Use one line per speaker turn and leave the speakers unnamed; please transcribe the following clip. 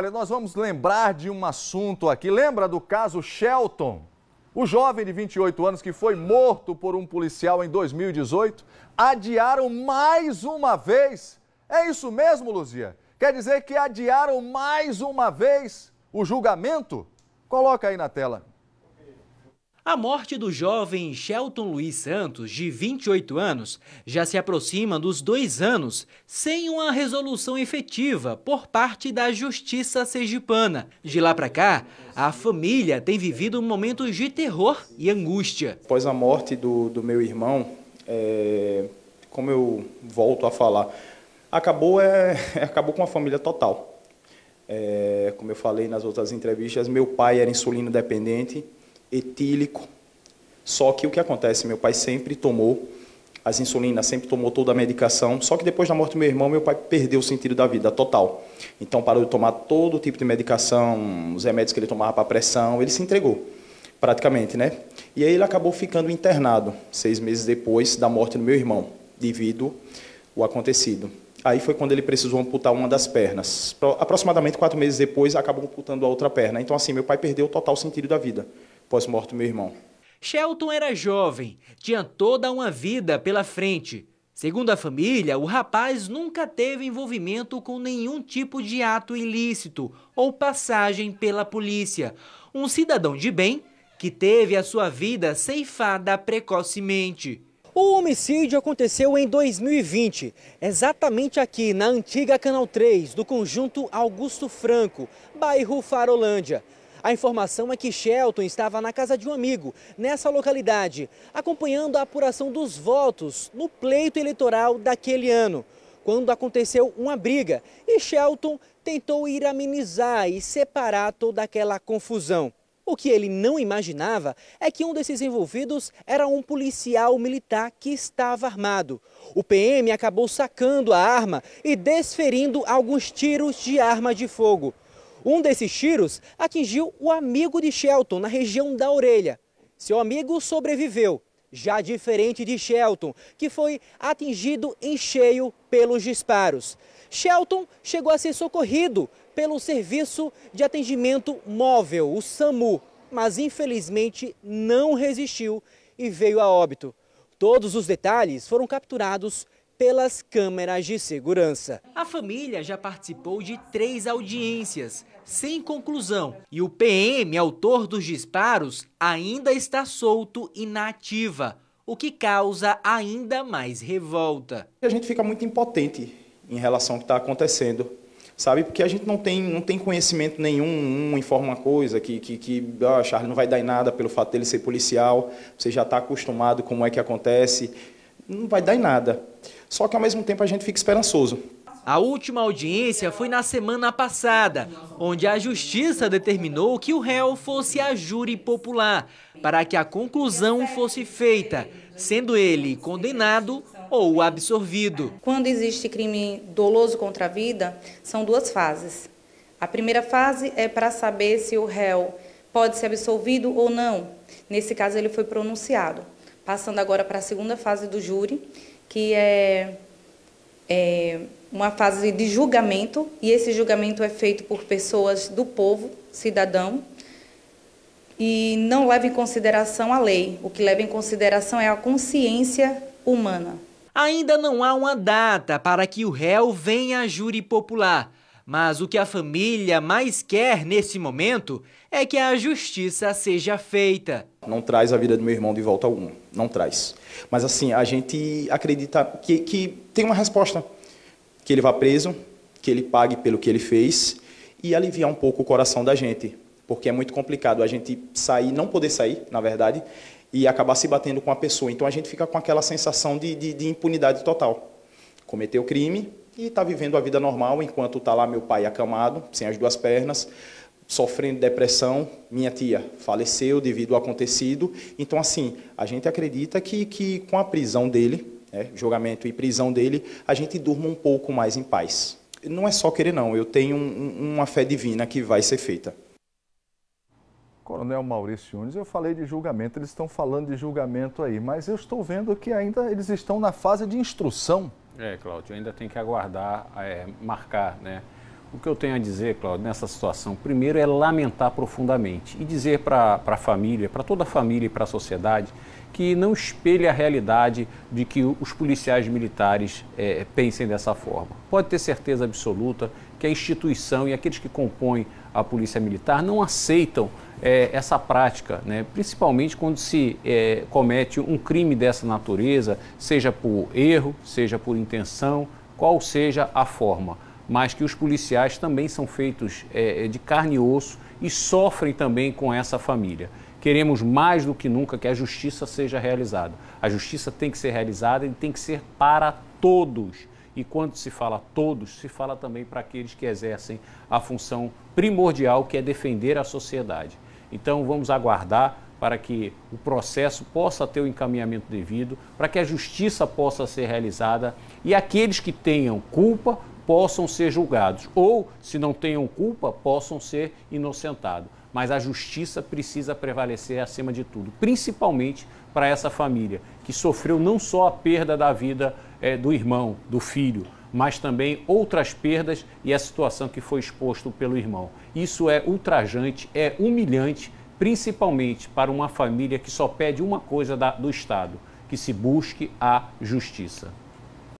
Olha, nós vamos lembrar de um assunto aqui. Lembra do caso Shelton? O jovem de 28 anos que foi morto por um policial em 2018? Adiaram mais uma vez? É isso mesmo, Luzia? Quer dizer que adiaram mais uma vez o julgamento? Coloca aí na tela. A morte do jovem Shelton Luiz Santos, de 28 anos, já se aproxima dos dois anos sem uma resolução efetiva por parte da Justiça Sergipana. De lá para cá, a família tem vivido momentos de terror
e angústia. Após a morte do, do meu irmão, é, como eu volto a falar, acabou, é, acabou com a família total. É, como eu falei nas outras entrevistas, meu pai era insulino dependente etílico. Só que o que acontece? Meu pai sempre tomou as insulinas, sempre tomou toda a medicação. Só que depois da morte do meu irmão, meu pai perdeu o sentido da vida total. Então parou de tomar todo tipo de medicação, os remédios que ele tomava para pressão, ele se entregou, praticamente, né? E aí ele acabou ficando internado seis meses depois da morte do meu irmão, devido ao acontecido. Aí foi quando ele precisou amputar uma das pernas. Aproximadamente quatro meses depois, acabou amputando a outra perna. Então, assim, meu pai perdeu o total sentido da vida pós-morte do meu irmão.
Shelton era jovem, tinha toda uma vida pela frente. Segundo a família, o rapaz nunca teve envolvimento com nenhum tipo de ato ilícito ou passagem pela polícia. Um cidadão de bem que teve a sua vida ceifada precocemente. O homicídio aconteceu em 2020, exatamente aqui na antiga Canal 3 do conjunto Augusto Franco, bairro Farolândia. A informação é que Shelton estava na casa de um amigo, nessa localidade, acompanhando a apuração dos votos no pleito eleitoral daquele ano, quando aconteceu uma briga e Shelton tentou ir amenizar e separar toda aquela confusão. O que ele não imaginava é que um desses envolvidos era um policial militar que estava armado. O PM acabou sacando a arma e desferindo alguns tiros de arma de fogo. Um desses tiros atingiu o amigo de Shelton, na região da orelha. Seu amigo sobreviveu, já diferente de Shelton, que foi atingido em cheio pelos disparos. Shelton chegou a ser socorrido pelo Serviço de Atendimento Móvel, o SAMU, mas infelizmente não resistiu e veio a óbito. Todos os detalhes foram capturados pelas câmeras de segurança. A família já participou de três audiências, sem conclusão, e o PM, autor dos disparos, ainda está solto e na ativa, o que causa ainda mais revolta. A
gente fica muito impotente em relação ao que está acontecendo, sabe? Porque a gente não tem, não tem conhecimento nenhum, um informa uma coisa, que, que, que oh, ah, Charles não vai dar em nada pelo fato dele ser policial, você já está acostumado como é que acontece, não vai dar em nada. Só que ao mesmo tempo a gente fica esperançoso.
A última audiência foi na semana passada, onde a justiça determinou que o réu fosse a júri popular para que a conclusão fosse feita, sendo ele condenado ou absolvido.
Quando existe crime doloso contra a vida, são duas fases. A primeira fase é para saber se o réu pode ser absolvido ou não. Nesse caso, ele foi pronunciado. Passando agora para a segunda fase do júri, que é, é uma fase de julgamento, e esse julgamento é feito por pessoas do povo, cidadão, e não leva em consideração a lei. O que leva em consideração é a consciência humana. Ainda não há uma
data para que o réu venha a júri popular. Mas o que a família mais quer nesse momento é que a justiça seja feita.
Não traz a vida do meu irmão de volta alguma, não traz. Mas assim, a gente acredita que, que tem uma resposta. Que ele vá preso, que ele pague pelo que ele fez e aliviar um pouco o coração da gente. Porque é muito complicado a gente sair, não poder sair, na verdade, e acabar se batendo com a pessoa. Então a gente fica com aquela sensação de, de, de impunidade total. Cometeu crime, e está vivendo a vida normal, enquanto está lá meu pai acamado, sem as duas pernas, sofrendo depressão, minha tia faleceu devido ao acontecido. Então, assim, a gente acredita que, que com a prisão dele, né, julgamento e prisão dele, a gente durma um pouco mais em paz. Não é só querer, não. Eu tenho um, uma fé divina que vai ser feita.
Coronel Maurício Nunes, eu falei de julgamento, eles estão falando de julgamento aí, mas eu estou vendo que ainda eles estão na fase de instrução.
É, Cláudio, ainda tem que aguardar, é, marcar, né? O que eu tenho a dizer, Cláudio, nessa situação, primeiro é lamentar profundamente e dizer para a família, para toda a família e para a sociedade que não espelha a realidade de que os policiais militares é, pensem dessa forma. Pode ter certeza absoluta que a instituição e aqueles que compõem a polícia militar não aceitam é, essa prática, né? principalmente quando se é, comete um crime dessa natureza, seja por erro, seja por intenção, qual seja a forma. Mas que os policiais também são feitos é, de carne e osso e sofrem também com essa família queremos mais do que nunca que a justiça seja realizada. A justiça tem que ser realizada e tem que ser para todos. E quando se fala todos, se fala também para aqueles que exercem a função primordial que é defender a sociedade. Então vamos aguardar para que o processo possa ter o encaminhamento devido, para que a justiça possa ser realizada e aqueles que tenham culpa possam ser julgados ou, se não tenham culpa, possam ser inocentados. Mas a justiça precisa prevalecer acima de tudo, principalmente para essa família que sofreu não só a perda da vida é, do irmão, do filho, mas também outras perdas e a situação que foi exposto pelo irmão. Isso é ultrajante, é humilhante, principalmente para uma família que só pede uma coisa da, do Estado: que se busque a justiça.